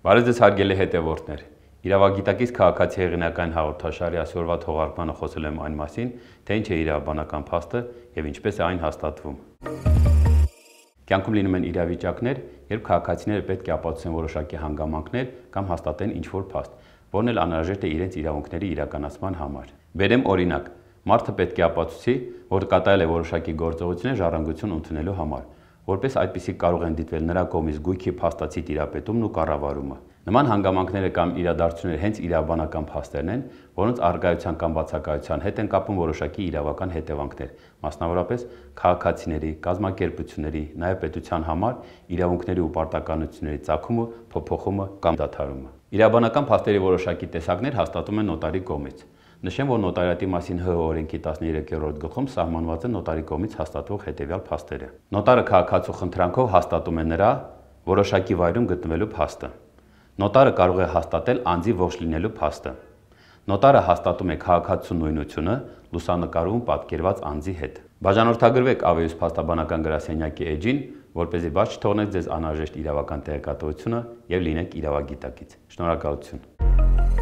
Բարև ձեզ հարգելի հետևորդներ։ Իրավագիտակից քաղաքացի հեղինակային հաղորդաշարի այսօրվա թողարկմանը խոսել եմ այն մասին, թե ինչ է իրավաբանական փաստը եւ ինչպես է այն հաստատվում։ Կյանքում լինում են իրավիճակներ, երբ քաղաքացիները պետք է ապացուցեն որոշակի հանգամանքներ կամ հաստատեն ինչ-որ փաստ, որն էլ անհրաժեշտ է իրենց իրավունքների իրականացման համար։ Բերեմ օրինակ. մարդը պետք է ապացուցի, որ կատարել է որոշակի գործողություն ժառանգություն ընդունելու համար, որպես այդպիսի կարող են դիտվել նրա կողմից գույքի փաստացի տիրապետումն ու կառավարումը։ Նման հանգամանքները կամ իրադարձությունները հենց իրավաբանական փաստերն են, որոնց արգայության կամ բացակայության հետ են կապում որոշակի իրավական հետևանքներ, մասնավորապես քաղաքացիների, կազմակերպությունների, նաև պետության համար իրավունքների ու պարտականությունների ցակումը, փոփոխումը կամ դադարումը։ Իրավաբանական փաստերի որոշակի տեսակներ հաստատում են նոտարի կողմից։ Նշեմ, որ նոտարիատի մասին ՀՀ օրենքի 13-րդ գլխում սահմանված է նոտարի կողմից հաստատվող հետևյալ փաստերը։ Նոտարը քաղաքացու խնդրանքով հաստատում է նրա որոշակի վայրում գտնվելու փաստը։ Նոտարը կարող է հաստատել անձի ողջ լինելու փաստը։ Նոտարը հաստատում է քաղաքացու նույնությունը լուսանկարում պատկերված անձի հետ։ Բաժանորդագրվեք Ավեյուս փաստաբանական գրասենյակի էջին, որ เป զի բաց չթողնեք ձեզ անհրաժեշտ իրավական տեղեկատվությունը եւ լինեք իրավագիտակից։ Շնորհակալություն։